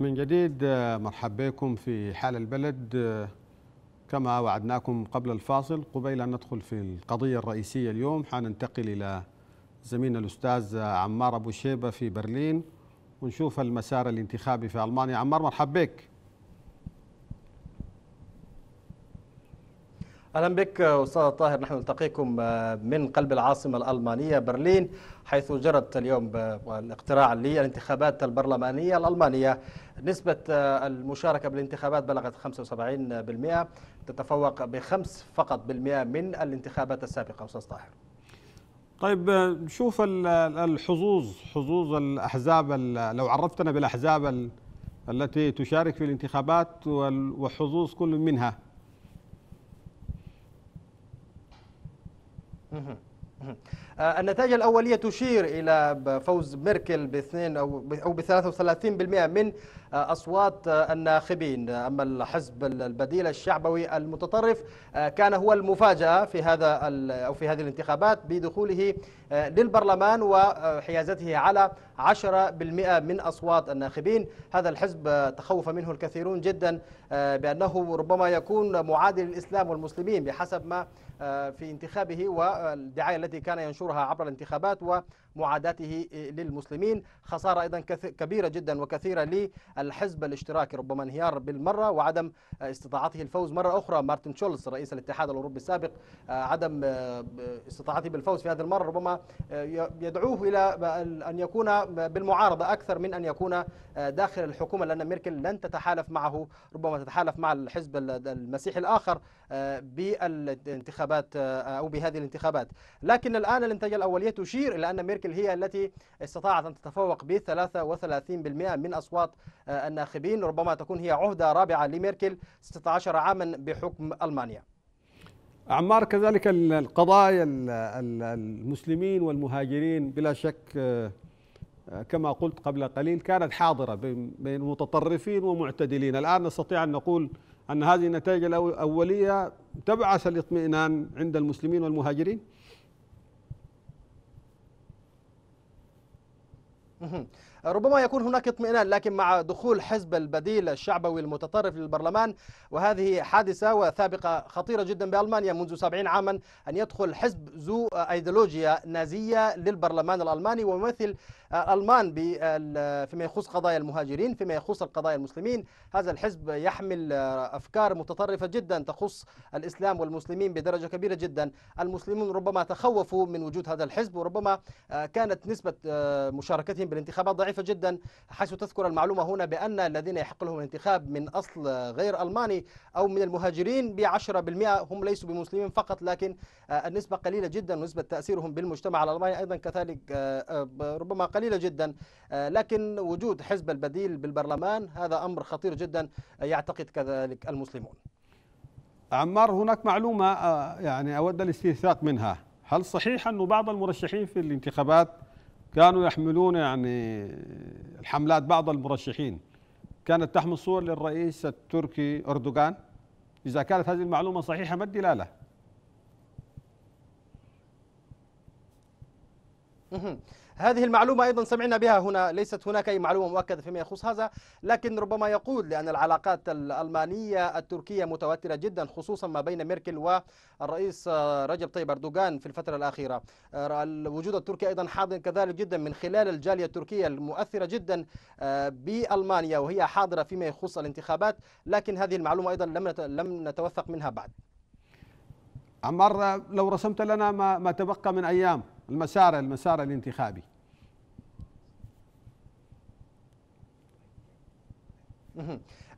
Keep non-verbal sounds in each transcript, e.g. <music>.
من جديد آه، مرحب بكم في حال البلد آه، كما وعدناكم قبل الفاصل قبيل أن ندخل في القضية الرئيسية اليوم حننتقل إلى زميلنا الأستاذ آه، عمار أبو شيبة في برلين ونشوف المسار الانتخابي في ألمانيا عمار مرحب بك اهلا بك استاذ طاهر نحن نلتقيكم آه، من قلب العاصمه الالمانيه برلين حيث جرت اليوم الاقتراع للانتخابات البرلمانيه الالمانيه نسبه آه، المشاركه بالانتخابات بلغت 75% تتفوق بخمس فقط بالمئه من الانتخابات السابقه استاذ طاهر طيب آه، شوف الحظوظ حظوظ الاحزاب لو عرفتنا بالاحزاب التي تشارك في الانتخابات وحظوظ كل منها النتائج الأولية تشير إلى فوز ميركل باثنين أو ب 33% من أصوات الناخبين أما الحزب البديل الشعبوي المتطرف كان هو المفاجأة في هذا أو في هذه الانتخابات بدخوله للبرلمان وحيازته على 10% من أصوات الناخبين هذا الحزب تخوف منه الكثيرون جدا آه، بأنه ربما يكون معادل الإسلام والمسلمين بحسب ما آه، في انتخابه والدعاية التي كان ينشرها عبر الانتخابات و معاداته إيه، للمسلمين خسارة أيضا كبيرة جدا وكثيرة للحزب الاشتراكي ربما انهيار بالمرة وعدم آه، استطاعته الفوز مرة أخرى مارتن شولز رئيس الاتحاد الأوروبي السابق آه، عدم آه، استطاعته بالفوز في هذه المرة ربما يدعوه إلى أن يكون بالمعارضة أكثر من أن يكون داخل الحكومة لأن ميركل لن تتحالف معه ربما تتحالف مع الحزب المسيحي الآخر بالانتخابات أو بهذه الانتخابات لكن الآن الانتاج الأولية تشير إلى أن ميركل ميركل هي التي استطاعت أن تتفوق ب 33% من أصوات آه، الناخبين ربما تكون هي عهدة رابعة لميركل 16 عاما بحكم ألمانيا عمار كذلك القضايا المسلمين والمهاجرين بلا شك آه، كما قلت قبل قليل كانت حاضرة بين متطرفين ومعتدلين الآن نستطيع أن نقول أن هذه النتائج الأولية تبعث الاطمئنان عند المسلمين والمهاجرين ربما يكون هناك اطمئنان لكن مع دخول حزب البديل الشعبوي المتطرف للبرلمان وهذه حادثة وثابقة خطيرة جدا بألمانيا منذ سبعين عاما أن يدخل حزب ذو أيديولوجيا نازية للبرلمان الألماني ويمثل ألمان فيما يخص قضايا المهاجرين فيما يخص القضايا المسلمين هذا الحزب يحمل أفكار متطرفة جدا تخص الإسلام والمسلمين بدرجة كبيرة جدا المسلمون ربما تخوفوا من وجود هذا الحزب وربما آه، كانت نسبة آه، مشاركتهم القائمين بالانتخابات ضعيفة جدا حيث تذكر المعلومة هنا بأن الذين يحق لهم الانتخاب من أصل غير ألماني أو من المهاجرين ب 10% هم ليسوا بمسلمين فقط لكن آه، النسبة قليلة جدا ونسبة تأثيرهم بالمجتمع الألماني أيضا كذلك آه، آه، ربما قليلة جدا لكن وجود حزب البديل بالبرلمان هذا أمر خطير جدا يعتقد كذلك المسلمون عمار هناك معلومة يعني أود الاستيثاق منها هل صحيح أن بعض المرشحين في الانتخابات كانوا يحملون يعني الحملات بعض المرشحين كانت تحمل صور للرئيس التركي أردوغان إذا كانت هذه المعلومة صحيحة ما الدلالة؟ هذه المعلومة أيضا سمعنا بها هنا ليست هناك أي معلومة مؤكدة فيما يخص هذا لكن ربما يقول لأن العلاقات الألمانية التركية متوترة جدا خصوصا ما بين ميركل والرئيس رجب طيب أردوغان في الفترة الأخيرة آه، الوجود التركي أيضا حاضر كذلك جدا من خلال الجالية التركية المؤثرة جدا آه، بألمانيا وهي حاضرة فيما يخص الانتخابات لكن هذه المعلومة أيضا لم نتوثق منها بعد عمار لو رسمت لنا ما تبقى من أيام المسار المسار الانتخابي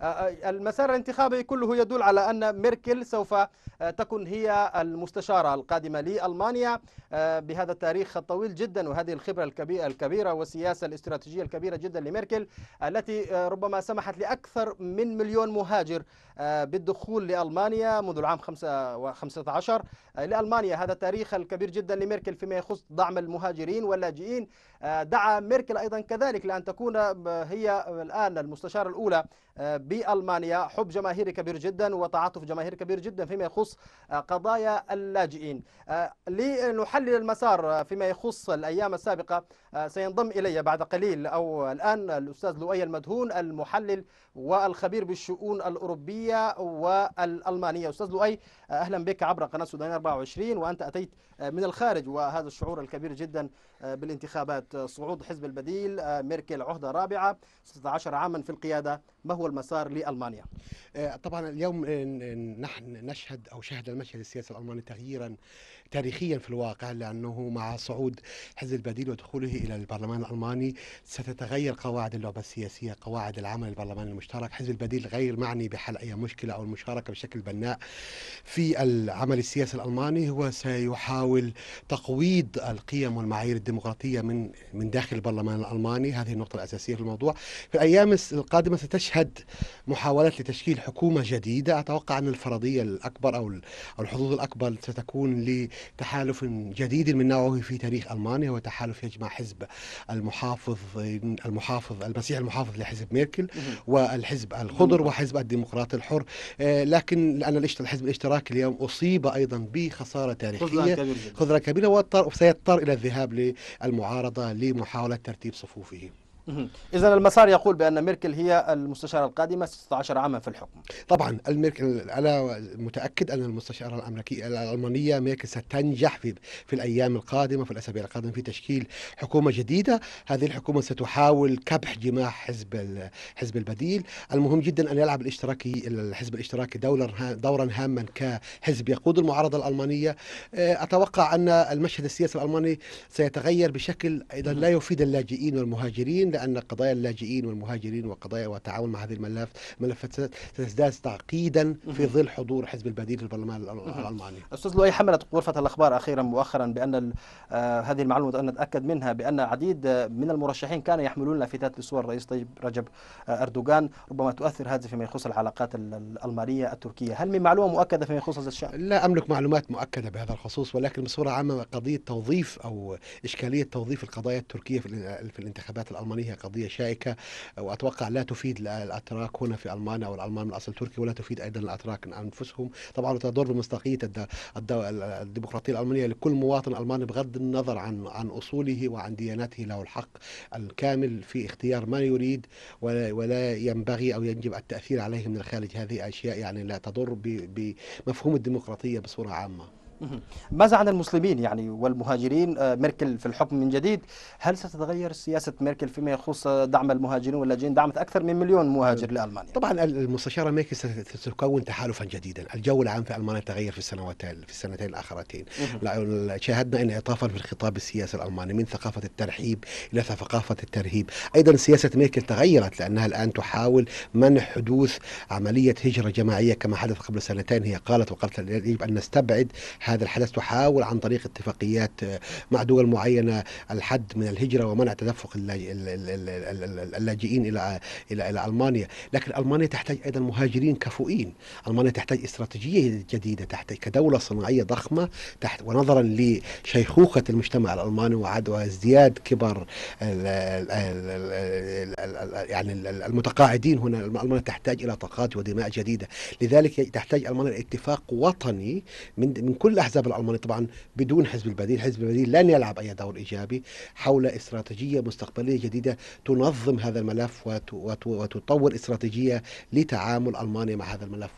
آه، آه، المسار الانتخابي كله يدل على أن ميركل سوف آه، تكون هي المستشارة القادمة لألمانيا بهذا التاريخ الطويل جدا وهذه الخبرة الكبيرة والسياسة الاستراتيجية الكبيرة جدا لميركل التي ربما سمحت لأكثر من مليون مهاجر بالدخول لألمانيا منذ العام 15 لألمانيا هذا التاريخ الكبير جدا لميركل فيما يخص دعم المهاجرين واللاجئين دعا ميركل أيضا كذلك لأن تكون هي الآن المستشارة الأولى بالمانيا حب جماهيري كبير جدا وتعاطف جماهيري كبير جدا فيما يخص قضايا اللاجئين آه، لنحلل المسار فيما يخص الايام السابقه آه، سينضم الي بعد قليل او الان الاستاذ لؤي المدهون المحلل والخبير بالشؤون الاوروبيه والالمانيه استاذ لؤي آه، اهلا بك عبر قناه سودان 24 وانت اتيت من الخارج وهذا الشعور الكبير جدا بالانتخابات صعود حزب البديل ميركل عهده رابعه 16 عاما في القياده ما هو المسار لألمانيا آه، طبعا اليوم نحن نشهد أو شهد المشهد السياسي الألماني تغييرا تاريخيا في الواقع لأنه مع صعود حزب البديل ودخوله إلى البرلمان الألماني ستتغير قواعد اللعبة السياسية قواعد العمل البرلماني المشترك حزب البديل غير معني بحل أي مشكلة أو المشاركة بشكل بناء في العمل السياسي الألماني هو سيحاول تقويض القيم والمعايير الديمقراطية من من داخل البرلمان الألماني هذه النقطة الأساسية في الموضوع في الأيام القادمة ستشهد محاولات لتشكيل حكومة جديدة أتوقع أن الفرضية الأكبر أو الحظوظ الأكبر ستكون لتحالف جديد من نوعه في تاريخ ألمانيا هو تحالف يجمع حزب المحافظ المحافظ المسيح المحافظ لحزب ميركل والحزب الخضر وحزب الديمقراط الحر آه، لكن لأن الحزب الاشتراكي اليوم أصيب أيضا بخسارة تاريخية خذلان كبيرة وسيضطر إلى الذهاب للمعارضة لمحاولة ترتيب صفوفه إذا المسار يقول بأن ميركل هي المستشارة القادمة 16 عاما في الحكم طبعا الميركل أنا متأكد أن المستشارة الأمريكية الألمانية ميركل ستنجح في في الأيام القادمة في الأسابيع القادمة في تشكيل حكومة جديدة هذه الحكومة ستحاول كبح جماح حزب حزب البديل المهم جدا أن يلعب الاشتراكي الحزب الاشتراكي دورا دورا هاما كحزب يقود المعارضة الألمانية آه، أتوقع أن المشهد السياسي الألماني سيتغير بشكل إذا لا يفيد اللاجئين والمهاجرين أن قضايا اللاجئين والمهاجرين وقضايا والتعاون مع هذه الملف ملفات ستزداد تعقيدا في ظل حضور حزب البديل في البرلمان الألماني أستاذ لؤي حملت غرفة الأخبار أخيرا مؤخرا بأن آه، هذه المعلومة أن نتاكد منها بأن عديد من المرشحين كانوا يحملون لافتات لصور الرئيس طيب رجب آه، أردوغان ربما تؤثر هذا فيما يخص العلاقات الألمانية التركية هل من معلومة مؤكدة فيما يخص هذا الشأن؟ لا أملك معلومات مؤكدة بهذا الخصوص ولكن بصورة عامة قضية توظيف أو إشكالية توظيف القضايا التركية في الانتخابات الألمانية هي قضية شائكة وأتوقع لا تفيد الأتراك هنا في ألمانيا أو الألمان من أصل تركي ولا تفيد أيضا الأتراك أنفسهم طبعا تضر بمصداقية الديمقراطية الألمانية لكل مواطن ألماني بغض النظر عن عن أصوله وعن ديانته له الحق الكامل في اختيار ما يريد ولا ينبغي أو يجب التأثير عليه من الخارج هذه أشياء يعني لا تضر بمفهوم الديمقراطية بصورة عامة ماذا عن المسلمين يعني والمهاجرين آه، ميركل في الحكم من جديد هل ستتغير سياسة ميركل فيما يخص دعم المهاجرين واللاجئين دعمت أكثر من مليون مهاجر آه، لألمانيا طبعا المستشارة ميركل ستكون تحالفا جديدا الجو العام في ألمانيا تغير في السنوتين في السنتين الأخرتين شاهدنا انعطافا في الخطاب السياسي الألماني من ثقافة الترحيب إلى ثقافة الترهيب أيضا سياسة ميركل تغيرت لأنها الآن تحاول منع حدوث عملية هجرة جماعية كما حدث قبل سنتين هي قالت وقالت يجب أن نستبعد هذا الحدث تحاول عن طريق اتفاقيات مع دول معينه الحد من الهجره ومنع تدفق اللاجئين الى الى الى المانيا، لكن المانيا تحتاج ايضا مهاجرين كفؤين، المانيا تحتاج استراتيجيه جديده تحتاج كدوله صناعيه ضخمه تحت ونظرا لشيخوخه المجتمع الالماني وازدياد كبر يعني المتقاعدين هنا المانيا تحتاج الى طاقات ودماء جديده، لذلك تحتاج المانيا اتفاق وطني من من كل الأحزاب الألمانية طبعا بدون حزب البديل حزب البديل لن يلعب أي دور إيجابي حول استراتيجية مستقبلية جديدة تنظم هذا الملف وتطور استراتيجية لتعامل ألمانيا مع هذا الملف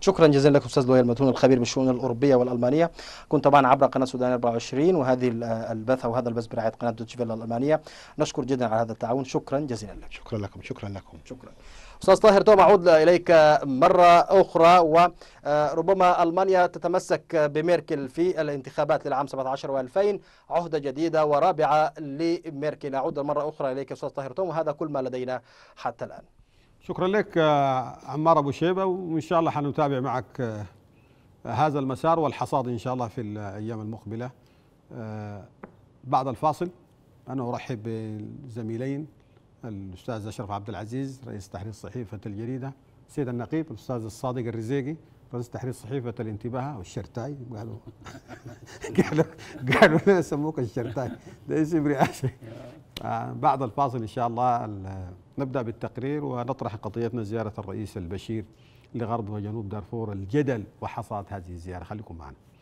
شكرا جزيلا لك استاذ لؤي المتون الخبير بالشؤون الاوروبيه والالمانيه كنت طبعا عبر قناه سودان 24 وهذه البث او هذا البث برعايه قناه دوتش الالمانيه نشكر جدا على هذا التعاون شكرا جزيلا لك شكرا لكم شكرا لكم شكرا أستاذ طاهر توم أعود إليك مرة أخرى وربما آه، ألمانيا تتمسك بميركل في الانتخابات للعام 17 و2000 عهدة جديدة ورابعة لميركل أعود مرة أخرى إليك أستاذ طاهر توم وهذا كل ما لدينا حتى الآن شكرا لك آه، عمار أبو شيبة وإن شاء الله حنتابع معك آه، هذا المسار والحصاد إن شاء الله في الأيام المقبلة بعد الفاصل أنا أرحب بزميلين الاستاذ اشرف عبد العزيز رئيس تحرير صحيفه الجريده سيد النقيب الاستاذ الصادق الرزيقي رئيس تحرير صحيفه الانتباه او الشرتاي <laughs> قالوا قالوا قالوا لنا سموك الشرتاي ده اسم رئاسي آه، بعد الفاصل ان شاء الله نبدا بالتقرير ونطرح قضيتنا زياره الرئيس البشير لغرب وجنوب دارفور الجدل وحصاد هذه الزياره خليكم معنا